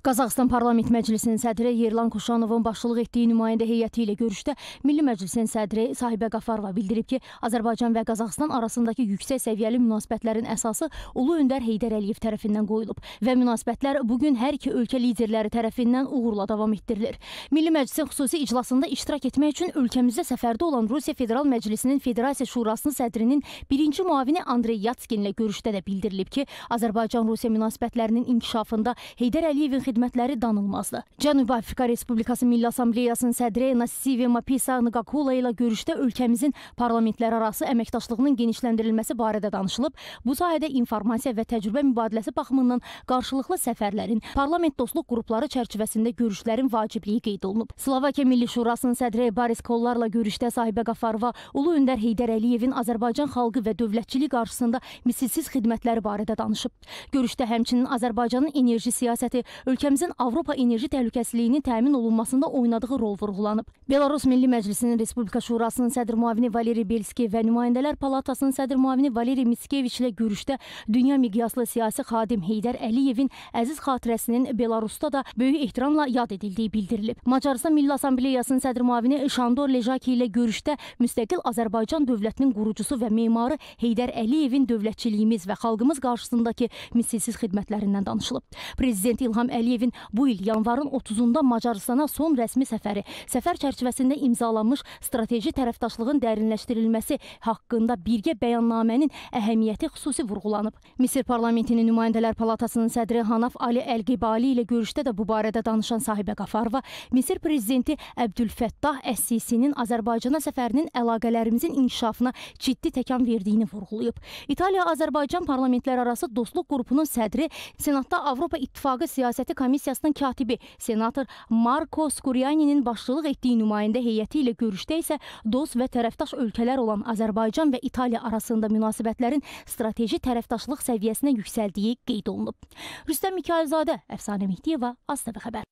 Qazaxıstan Parlament Məclisinin sədri Yerlan Kuşanovun başçılıq etdiyi nümayəndə heyəti ilə görüşdə Milli Məclisin sədri Sahibə Qafarova bildirib ki, Azərbaycan və Qazaxıstan arasındakı yüksək səviyyəli münasibətlərin əsası Ulu Öndər Heydər Əliyev tərəfindən qoyulub və münasibətlər bugün hər iki ölkə liderləri tərəfindən uğurla davam etdirilir. Milli Məclisin xüsusi iclasında iştirak etmək üçün ölkəmizdə səfərdə olan Rusiya Federal Məclisinin Federasiya Şurasının sədrinin birinci müavini Andrey Yatskin ilə görüşdə də bildirilib ki, Azərbaycan-Rusiya münasibətlərinin inkişafında Heydər Əliyevin xidmətləri danılmazdı. Cənubi Afrika Respublikası Milli Assambleyasının sədri Nasive Mapisa Nqakula ilə görüşdə ölkəmizin parlamentlərarası əməkdaşlığının genişləndirilməsi barədə danışılıb. Bu sahədə informasiya və təcrübə mübadiləsi baxımından qarşılıqlı səfərlərin, parlament dostluq qrupları çərçivəsində görüşlərin vacibliyi qeyd olunub. Slovakiya Milli Şurasının sədri Boris Kollarla görüşdə Sahibə Qafarova Ulu öndər Heydər Əliyevin Azərbaycan xalqı və dövlətçilik qarşısında misilsiz xidmətləri barədə danışıb. Görüşdə həmçinin Azərbaycanın enerji siyasəti, ölkə ölkəmizin Avropa enerji təhlükəsizliyinin təmin olunmasında oynadığı rol vurğulanıb. Belarus Milli Məclisinin Respublika Şurasının sədr müavini Valeri Belski və nümayəndələr Palatasının sədr müavini Valeri Mitskeviç ilə görüşdə dünya miqyaslı siyasi xadim Heydər Əliyevin əziz xatirəsinin Belarusda da böyük ehtiramla yad edildiyi bildirilib. Macarıstan Milli Assambleyasının sədr müavini Şandor Lejaki ilə görüşdə müstəqil Azərbaycan dövlətinin qurucusu və memarı Heydər Əliyevin dövlətçiliyimiz və xalqımız qarşısındakı misilsiz xidmətlərindən danışılıb. Prezident İlham Əliyev Əliyevin bu il yanvarın 30-da Macarıstana son rəsmi səfəri, səfər çərçivəsində imzalanmış strateji tərəfdaşlığın dərinləşdirilməsi haqqında birgə bəyannamənin əhəmiyyəti xüsusi vurğulanıb. Misir parlamentinin nümayəndələr palatasının sədri Hanaf Ali Əl-Qibali ilə görüşdə də bu barədə danışan Sahibə Qafarova Misir prezidenti Əbdülfəttah Əs-Sisinin Azərbaycana səfərinin əlaqələrimizin inkişafına ciddi təkan verdiyini vurğulayıb. İtaliya-Azərbaycan parlamentlərarası dostluq qrupunun sədri Senatda Avropa İttifaqı siyasəti Komissiyasının katibi senator Marko Skuryaninin başçılıq etdiyi nümayəndə heyəti ilə görüşdə isə dost və tərəfdaş ölkələr olan Azərbaycan və İtaliya arasında münasibətlərin strateji tərəfdaşlıq səviyyəsinə yüksəldiyi qeyd olunub. Rüstəm Mikayılzadə, Əfsanə Mehdiyeva, ASTV xəbər.